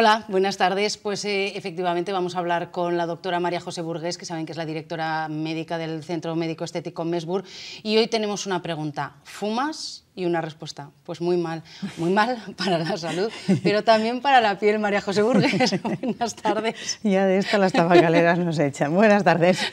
Hola, buenas tardes. Pues eh, efectivamente vamos a hablar con la doctora María José Burgués, que saben que es la directora médica del Centro Médico Estético Mesbur. Y hoy tenemos una pregunta. ¿Fumas? y una respuesta, pues muy mal, muy mal para la salud, pero también para la piel, María José Burgues. Buenas tardes. Ya de esta las tabacaleras nos echan. Buenas tardes.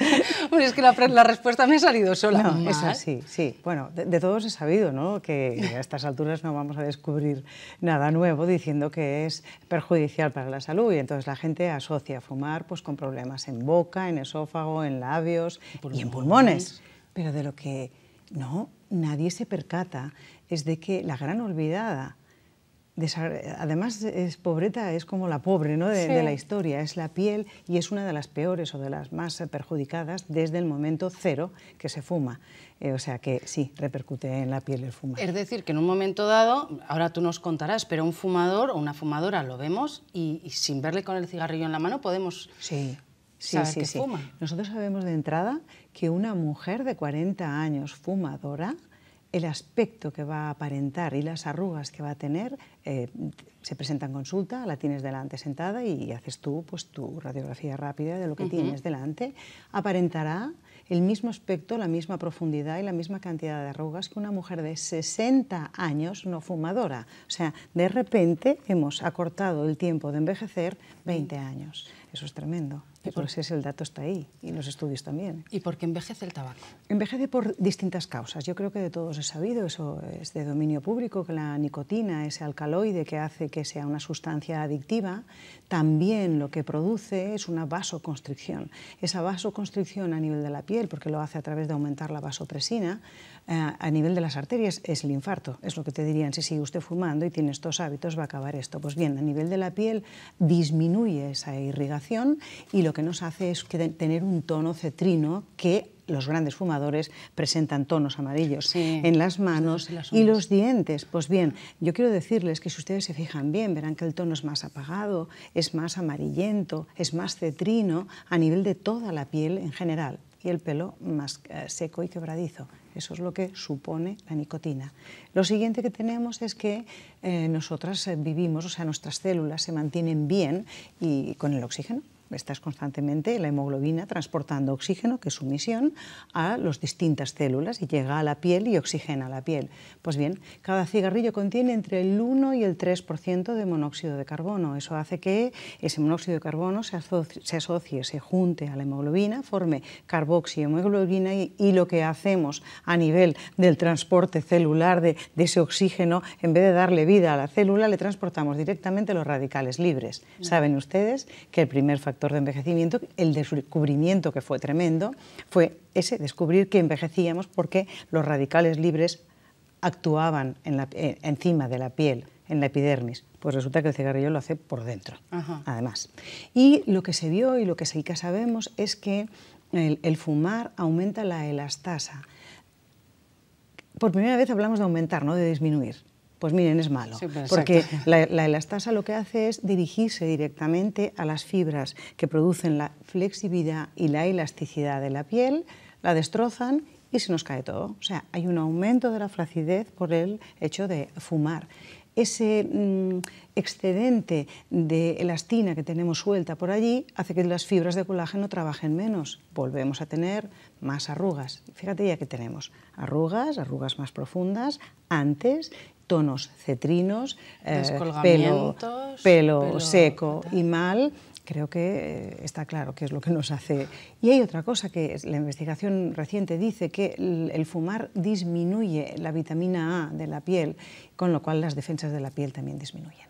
Pues es que la, respuesta me ha salido sola. es así, sí. Bueno, de, todos he sabido, ¿no? Que a estas alturas no vamos a descubrir nada nuevo diciendo que es perjudicial para la salud y entonces la gente asocia fumar pues con problemas en boca, en esófago, en labios y en pulmones. Pero de lo que no, nadie se percata. Es de que la gran olvidada, además es pobreta, es como la pobre ¿no? de, la historia, es la piel y es una de las peores o de las más perjudicadas desde el momento cero que se fuma. Eh, o sea que sí, repercute en la piel el fumar. Es decir, que en un momento dado, ahora tú nos contarás, pero un fumador o una fumadora lo vemos y, y sin verle con el cigarrillo en la mano podemos sí sí, sí, sí. Nosotros sabemos de entrada que una mujer de 40 años fumadora, el aspecto que va a aparentar y las arrugas que va a tener, eh, se presenta en consulta, la tienes delante sentada y haces tú pues, tu radiografía rápida de lo que tienes delante. Aparentará el mismo aspecto, la misma profundidad y la misma cantidad de arrugas que una mujer de 60 años no fumadora. O sea, de repente hemos acortado el tiempo de envejecer 20 mm. años. Eso es tremendo por si es el dato está ahí y los estudios también. ¿Y por qué envejece el tabaco? Envejece por distintas causas. Yo creo que de todos es sabido, eso es de dominio público, que la nicotina, ese alcaloide que hace que sea una sustancia adictiva, también lo que produce es una vasoconstricción. Esa vasoconstricción a nivel de la piel, porque lo hace a través de aumentar la vasopresina, a nivel de las arterias es el infarto. Es lo que te dirían, si sigue usted fumando y tiene estos hábitos va a acabar esto. Pues bien, a nivel de la piel disminuye esa irrigación y lo que nos hace es tener un tono cetrino que los grandes fumadores presentan tonos amarillos en las manos y los dientes. Pues bien, yo quiero decirles que si ustedes se fijan bien, verán que el tono es más apagado, es más amarillento, es más cetrino a nivel de toda la piel en general y el pelo más eh, seco y quebradizo. Eso es lo que supone la nicotina. Lo siguiente que tenemos es que eh, nosotras eh, vivimos, o sea, nuestras células se mantienen bien y con el oxígeno. Estás constantemente la hemoglobina transportando oxígeno, que es su misión, a las distintas células y llega a la piel y oxigena la piel. Pues bien, cada cigarrillo contiene entre el 1 y el 3% de monóxido de carbono. Eso hace que ese monóxido de carbono se asocie, se, junte a la hemoglobina, forme carboxihemoglobina y, y lo que hacemos a nivel del transporte celular de, de ese oxígeno, en vez de darle vida a la célula, le transportamos directamente los radicales libres. Saben ustedes que el primer factor factor de envejecimiento, el descubrimiento que fue tremendo, fue ese, descubrir que envejecíamos porque los radicales libres actuaban eh, encima de la piel, en la epidermis. Pues resulta que el cigarrillo lo hace por dentro, además. Y lo que se vio y lo que sí sabemos es que el, el fumar aumenta la elastasa. Por primera vez hablamos de aumentar, no de disminuir pues miren, es malo. Pues porque la, elastasa lo que hace es dirigirse directamente a las fibras que producen la flexibilidad y la elasticidad de la piel, la destrozan y se nos cae todo. O sea, hay un aumento de la flacidez por el hecho de fumar. Ese mm, excedente de elastina que tenemos suelta por allí hace que las fibras de colágeno trabajen menos. Volvemos a tener más arrugas. Fíjate ya que tenemos arrugas, arrugas más profundas, antes tonos cetrinos, eh, pelo, seco y mal, creo que eh, está claro que es lo que nos hace. Y hay otra cosa que la investigación reciente dice que el fumar disminuye la vitamina A de la piel, con lo cual las defensas de la piel también disminuyen.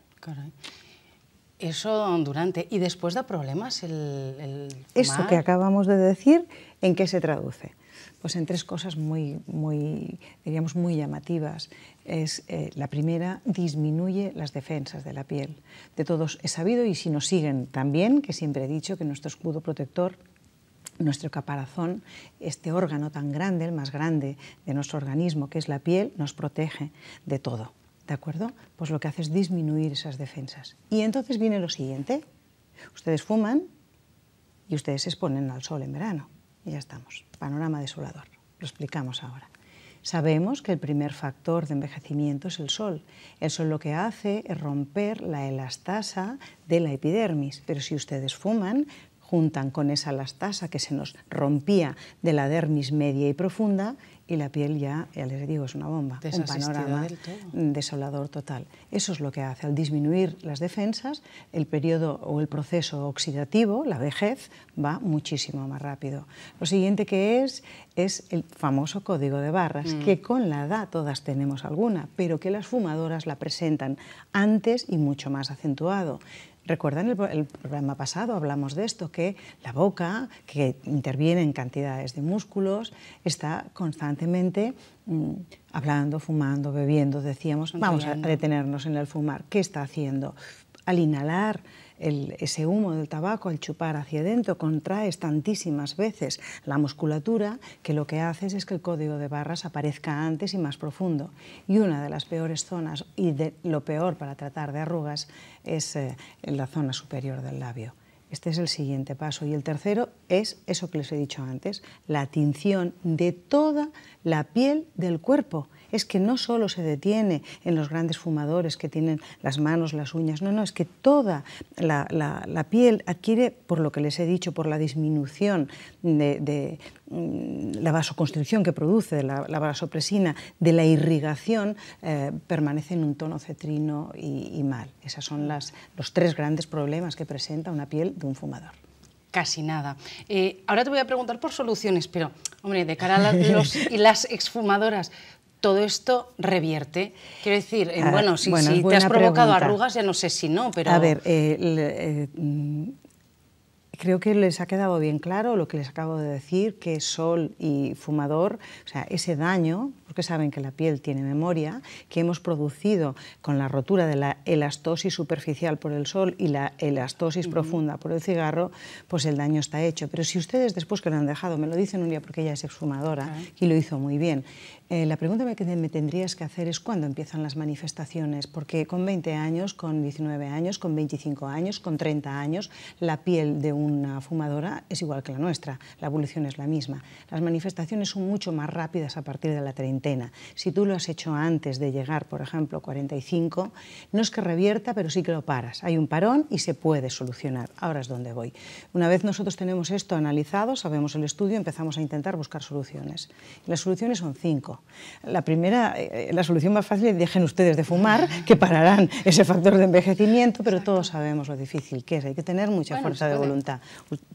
Eso durante. ¿Y después da problemas el, el Eso que acabamos de decir, ¿en qué se traduce? pues en tres cosas muy, muy diríamos, muy llamativas. Es, eh, la primera, disminuye las defensas de la piel. De todos he sabido, y si nos siguen también, que siempre he dicho que nuestro escudo protector nuestro caparazón, este órgano tan grande, el más grande de nuestro organismo, que es la piel, nos protege de todo. ¿De acuerdo? Pues lo que hace es disminuir esas defensas. Y entonces viene lo siguiente. Ustedes fuman y ustedes se exponen al sol en verano y ya estamos. Panorama desolador. Lo explicamos ahora. Sabemos que el primer factor de envejecimiento es el sol. El sol lo que hace es romper la elastasa de la epidermis, pero si ustedes fuman, juntan con esa elastasa que se nos rompía de la dermis media y profunda y la piel ya, ya les digo, es una bomba, un panorama mm, desolador total. Eso es lo que hace. Al disminuir las defensas, el periodo o el proceso oxidativo, la vejez, va muchísimo más rápido. Lo siguiente que es es el famoso código de barras, mm. que con la edad todas tenemos alguna, pero que las fumadoras la presentan antes y mucho más acentuado. Recuerdan el, el programa pasado, hablamos de esto, que la boca, que interviene en cantidades de músculos, está constantemente mm, hablando, fumando, bebiendo, decíamos, vamos a detenernos en el fumar, ¿qué está haciendo? al inhalar ese humo del tabaco, al chupar hacia adentro, contraes tantísimas veces la musculatura que lo que haces es que el código de barras aparezca antes y más profundo. Y una de las peores zonas y lo peor para tratar de arrugas es eh, la zona superior del labio. Este es el siguiente paso. Y el tercero es eso que les he dicho antes, la tinción de toda la piel del cuerpo es que no solo se detiene en los grandes fumadores que tienen las manos, las uñas, no, no, es que toda la, piel adquiere, por lo que les he dicho, por la disminución de, mm, la vasoconstricción que produce la, vasopresina, de la irrigación, eh, permanece en un tono cetrino y, mal. Esos son las, los tres grandes problemas que presenta una piel de un fumador casi nada. Eh, ahora te voy a preguntar por soluciones, pero, hombre, de cara a y las exfumadoras, todo esto revierte? Quiero decir, eh, ah, bueno, si, te has provocado arrugas, ya no sé si no, pero... A ver, eh, eh, creo que les ha quedado bien claro lo que les acabo de decir, que sol y fumador, o sea, ese daño, porque saben que la piel tiene memoria, que hemos producido con la rotura de la elastosis superficial por el sol y la elastosis profunda por el cigarro, pues el daño está hecho. Pero si ustedes después que lo han dejado, me lo dicen un día porque ella es exfumadora y lo hizo muy bien, eh, la pregunta que me tendrías que hacer es cuándo empiezan las manifestaciones, porque con 20 años, con 19 años, con 25 años, con 30 años, la piel de una fumadora es igual que la nuestra, la evolución es la misma. Las manifestaciones son mucho más rápidas a partir de la treintena. Si tú lo has hecho antes de llegar, por ejemplo, 45, no es que revierta, pero sí que lo paras. Hay un parón y se puede solucionar. Ahora es donde voy. Una vez nosotros tenemos esto analizado, sabemos el estudio, empezamos a intentar buscar soluciones. Las soluciones son cinco. La primera, eh, eh, la solución más fácil es dejen ustedes de fumar, que pararán ese factor de envejecimiento, pero todos sabemos lo difícil que es. Hay que tener mucha fuerza de voluntad.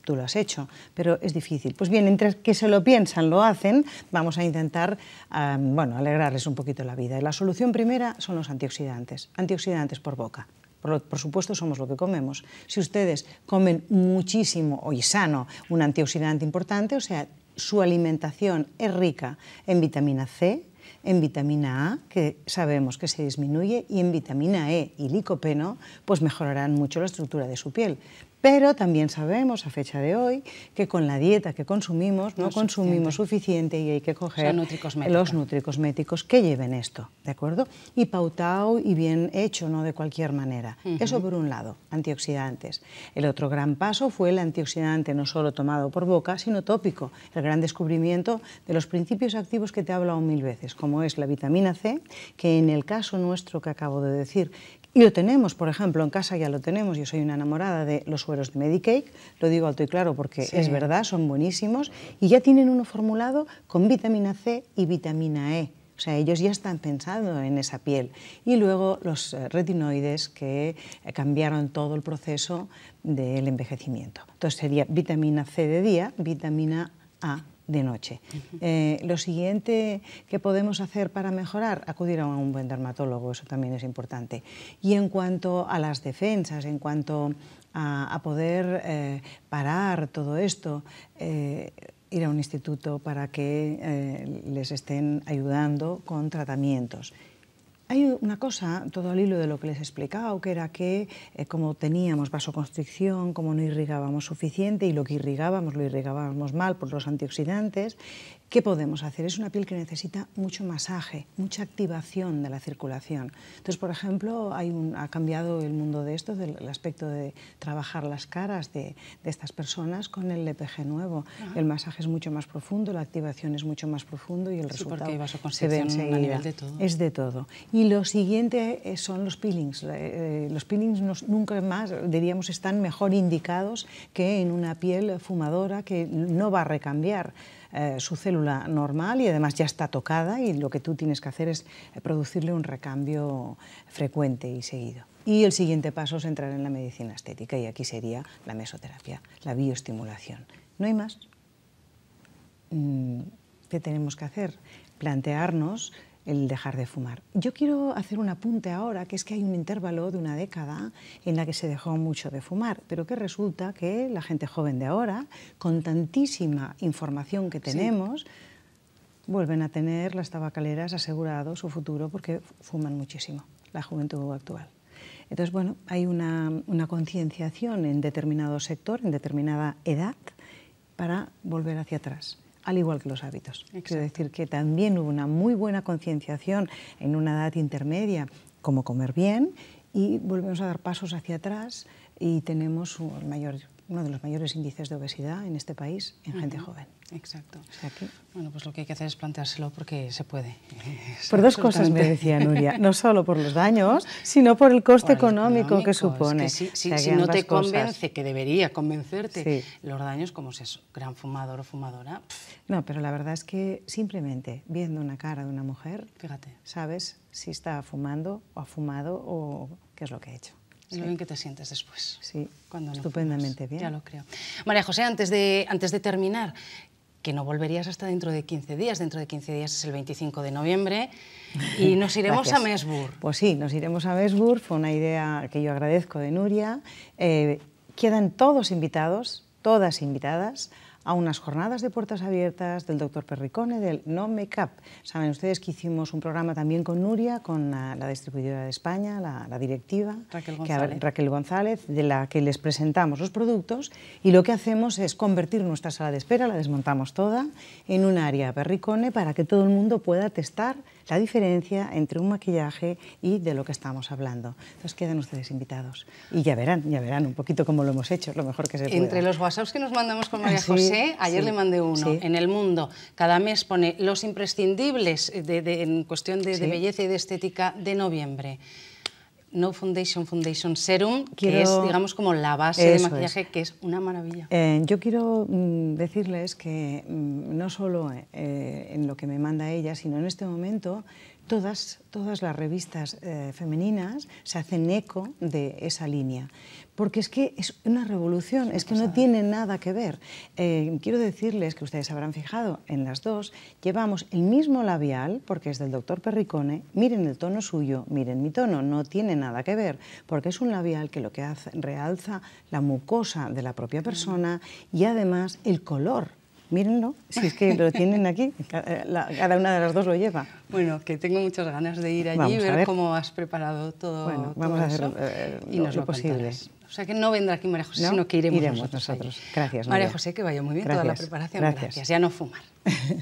Tú lo has hecho, pero es difícil. Pues bien, entre que se lo piensan, lo hacen, vamos a intentar bueno, alegrarles un poquito la vida. la solución primera son los antioxidantes. Antioxidantes por boca. Por, por, supuesto, somos lo que comemos. Si ustedes comen muchísimo hoy sano un antioxidante importante, o sea, su alimentación es rica en vitamina C, en vitamina A, que sabemos que se disminuye, y en vitamina E y licopeno, pues mejorarán mucho la estructura de su piel. Pero también sabemos a fecha de hoy que con la dieta que consumimos no, consumimos suficiente. y hay que coger los nutricosméticos que lleven esto, ¿de acuerdo? Y pautado y bien hecho, no de cualquier manera. Eso por un lado, antioxidantes. El otro gran paso fue el antioxidante no solo tomado por boca, sino tópico, el gran descubrimiento de los principios activos que te he hablado mil veces, como es la vitamina C, que en el caso nuestro que acabo de decir, y lo tenemos, por ejemplo, en casa ya lo tenemos, yo soy una enamorada de los los de lo digo alto y claro porque es verdad, son buenísimos, y ya tienen uno formulado con vitamina C y vitamina E. O sea, ellos ya están pensando en esa piel. Y luego los eh, retinoides que eh, cambiaron todo el proceso del envejecimiento. Entonces sería vitamina C de día, vitamina A de noche. Eh, lo siguiente que podemos hacer para mejorar, acudir a un buen dermatólogo, eso también es importante. Y en cuanto a las defensas, en cuanto a, poder eh, parar todo esto, eh, ir a un instituto para que eh, les estén ayudando con tratamientos. Hay una cosa, todo al hilo de lo que les he explicado, que era que eh, como teníamos vasoconstricción, como no irrigábamos suficiente y lo que irrigábamos lo irrigábamos mal por los antioxidantes, ¿qué podemos hacer? Es una piel que necesita mucho masaje, mucha activación de la circulación. Entonces, por ejemplo, hay ha cambiado el mundo de esto, del aspecto de trabajar las caras de, estas personas con el LPG nuevo. El masaje es mucho más profundo, la activación es mucho más profundo y el resultado se ve a Es de todo. Y lo siguiente eh, son los peelings. Eh, eh, los peelings nunca más, diríamos, están mejor indicados que en una piel fumadora que no va a recambiar. su célula normal y además ya está tocada y lo que tú tienes que hacer es producirle un recambio frecuente y seguido. Y el siguiente paso es entrar en la medicina estética y aquí sería la mesoterapia, la bioestimulación. No hay más. Mm, ¿Qué tenemos que hacer? Plantearnos el dejar de fumar. Yo quiero hacer un apunte ahora, que es que hay un intervalo de una década en la que se dejó mucho de fumar, pero que resulta que la gente joven de ahora, con tantísima información que tenemos, vuelven a tener las tabacaleras asegurado su futuro porque fuman muchísimo, la juventud actual. Entonces, bueno, hay una concienciación en determinado sector, en determinada edad, para volver hacia atrás al igual que los hábitos. Es Quiero decir que también hubo una muy buena concienciación en una edad intermedia, como comer bien, y volvemos a dar pasos hacia atrás y tenemos un mayor uno de los mayores índices de obesidad en este país en gente joven. Exacto. Bueno, pues lo que hay que hacer es planteárselo porque se puede. por dos cosas me decía Nuria, no solo por los daños, sino por el coste económico, que supone. si, no te convence, que debería convencerte, los daños como si es gran fumador o fumadora. No, pero la verdad es que simplemente viendo una cara de una mujer, fíjate, sabes si está fumando o ha fumado o qué es lo que ha hecho sí. lo bien que te sientes después. Sí, cuando estupendamente bien. Ya lo creo. María José, antes de, antes de terminar, que no volverías hasta dentro de 15 días. Dentro de 15 días es el 25 de noviembre y nos iremos a Mesburg. Pues sí, nos iremos a Mesburg. Fue una idea que yo agradezco de Nuria. Eh, quedan todos invitados, todas invitadas a unas jornadas de puertas abiertas del doctor Perricone del No Make Up. Saben ustedes que hicimos un programa también con Nuria, con la, distribuidora de España, la, directiva, Raquel González. de la que les presentamos los productos y lo que hacemos es convertir nuestra sala de espera, la desmontamos toda, en un área Perricone para que todo el mundo pueda testar la diferencia entre un maquillaje y de lo que estamos hablando. Entonces quedan ustedes invitados y ya verán, ya verán un poquito cómo lo hemos hecho, lo mejor que se puede. Entre los WhatsApps que nos mandamos con ah, María José, ayer le mandé uno, en el mundo. Cada mes pone los imprescindibles en cuestión de, belleza y de estética de noviembre. No Foundation Foundation Serum, que es, digamos, como la base de maquillaje, que es una maravilla. Eh, yo quiero mm, decirles que mm, no solo eh, en lo que me manda ella, sino en este momento Todas, todas las revistas eh, femeninas se hacen eco de esa línea, porque es que es una revolución, es, que no tiene nada que ver. Eh, quiero decirles que ustedes habrán fijado, en las dos llevamos el mismo labial, porque es del doctor Perricone, miren el tono suyo, miren mi tono, no tiene nada que ver, porque es un labial que lo que hace realza la mucosa de la propia persona y además el color Mírenlo, si es que lo tienen aquí, eh, cada una de las dos lo lleva. Bueno, que tengo muchas ganas de ir allí y ver, cómo has preparado todo. Bueno, vamos a hacer eh, y nos lo, posible. O sea que no vendrá aquí María José, no, sino que iremos, nosotros. Gracias. María. José, que vaya muy bien toda la preparación. gracias. Ya no fumar.